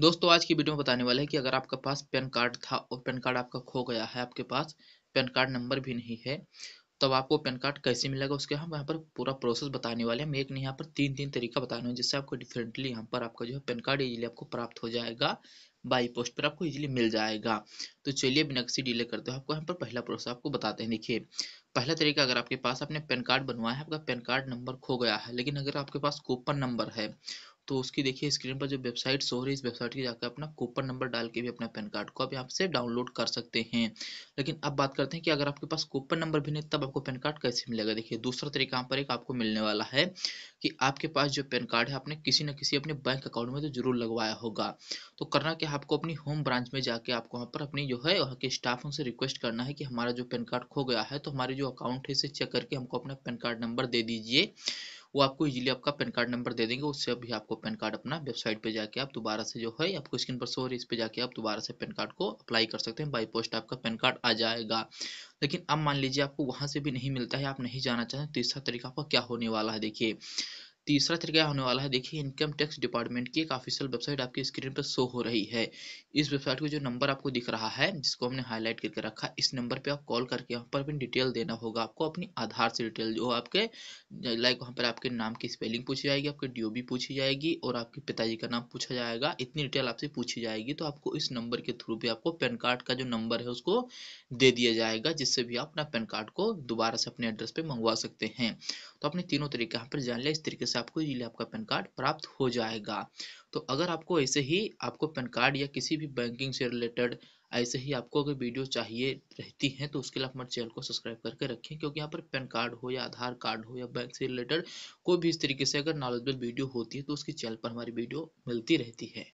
दोस्तों आज की वीडियो में बताने वाले हैं कि अगर आपके पास पैन कार्ड था और पैन कार्ड आपका खो गया है आपके पास पैन कार्ड नंबर भी नहीं है तब तो आपको पैन कार्ड कैसे मिलेगा उसके हम यहाँ पर पूरा प्रोसेस बताने वाले हैं हम एक नहीं यहाँ पर तीन तीन तरीका बताने हैं जिससे आपको डिफरेंटली यहाँ पर आपका जो है पैन कार्ड इजिली आपको प्राप्त हो जाएगा बाई पोस्ट पर आपको इजिली मिल जाएगा तो चलिए बिना किसी डिले करते हो आपको यहाँ पर पहला प्रोसेस आपको बताते हैं देखिए पहला तरीका अगर आपके पास आपने पैन कार्ड बनवाया है आपका पैन कार्ड नंबर खो गया है लेकिन अगर आपके पास कूपन नंबर है तो उसकी देखिए स्क्रीन पर जो वेबसाइट शो रही है इस वेबसाइट की जाकर अपना कूपन नंबर डाल के भी अपना पैन कार्ड को आप यहाँ से डाउनलोड कर सकते हैं लेकिन अब बात करते हैं कि अगर आपके पास कूपन नंबर भी नहीं तब आपको पैन कार्ड कैसे मिलेगा देखिए दूसरा तरीका यहाँ पर एक आपको मिलने वाला है कि आपके पास जो पैन कार्ड है आपने किसी न किसी अपने बैंक अकाउंट में तो जरूर लगवाया होगा तो करना क्या आपको अपनी होम ब्रांच में जाके आपको वहाँ पर अपनी जो है वहाँ के स्टाफ उनसे रिक्वेस्ट करना है कि हमारा जो पैन कार्ड खो गया है तो हमारे जो अकाउंट है इसे चेक करके हमको अपना पैन कार्ड नंबर दे दीजिए वो आपको इजीली आपका पैन कार्ड नंबर दे देंगे उससे भी आपको पैन कार्ड अपना वेबसाइट पे जाके आप दोबारा से जो है आपको स्क्रीन पर शो रही इस पर जाके आप दोबारा से पैन कार्ड को अप्लाई कर सकते हैं बाई पोस्ट आपका पैन कार्ड आ जाएगा लेकिन अब मान लीजिए आपको वहाँ से भी नहीं मिलता है आप नहीं जाना चाहते तो तीसरा तरीका आपका क्या होने वाला है देखिए तीसरा तरीका होने वाला है देखिए इनकम टैक्स डिपार्टमेंट की एक ऑफिशियल वेबसाइट आपकी स्क्रीन पर शो हो रही है इस वेबसाइट को जो नंबर आपको दिख रहा है जिसको हमने हाईलाइट करके रखा इस नंबर पे आप कॉल करके यहाँ पर अपनी डिटेल देना होगा आपको अपनी आधार से डिटेल जो आपके लाइक वहाँ पर आपके नाम की स्पेलिंग पूछी जाएगी आपकी डी पूछी जाएगी और आपके पिताजी का नाम पूछा जाएगा इतनी डिटेल आपसे पूछी जाएगी तो आपको इस नंबर के थ्रू भी आपको पैन कार्ड का जो नंबर है उसको दे दिया जाएगा जिससे भी आप अपना पैन कार्ड को दोबारा से अपने एड्रेस पर मंगवा सकते हैं तो अपने तीनों तरीके यहाँ पर जान लिया इस तरीके से आपको इजीली आपका पैन कार्ड प्राप्त हो जाएगा तो अगर आपको ऐसे ही आपको पैन कार्ड या किसी भी बैंकिंग से रिलेटेड ऐसे ही आपको अगर वीडियो चाहिए रहती हैं तो उसके लिए आप हमारे चैनल को सब्सक्राइब करके रखें क्योंकि यहाँ पर पैन कार्ड हो या आधार कार्ड हो या बैंक से रिलेटेड कोई भी इस तरीके से अगर नॉलेजबल वीडियो होती है तो उसके चैनल पर हमारी वीडियो मिलती रहती है